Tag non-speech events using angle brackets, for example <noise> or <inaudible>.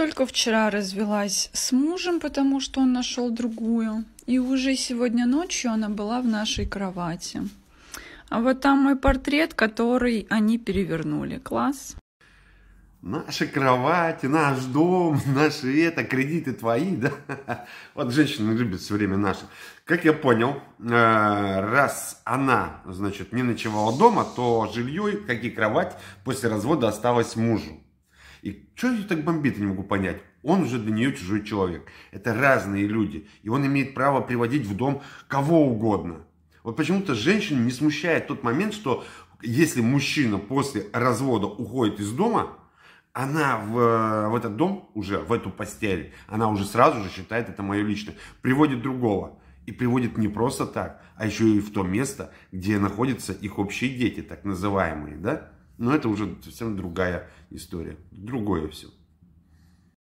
Только вчера развелась с мужем, потому что он нашел другую. И уже сегодня ночью она была в нашей кровати. А вот там мой портрет, который они перевернули. Класс. Наши кровати, наш дом, <laughs> наши это, кредиты твои, <laughs> да? Вот женщина любит все время наши. Как я понял, э, раз она, значит, не ночевала дома, то жилье, как и кровать, после развода осталось мужу. И что ее так бомбит, я не могу понять. Он уже для нее чужой человек. Это разные люди. И он имеет право приводить в дом кого угодно. Вот почему-то женщин не смущает тот момент, что если мужчина после развода уходит из дома, она в, в этот дом уже, в эту постель, она уже сразу же считает это мое личное, приводит другого. И приводит не просто так, а еще и в то место, где находятся их общие дети, так называемые, да? Но это уже совсем другая история, другое все.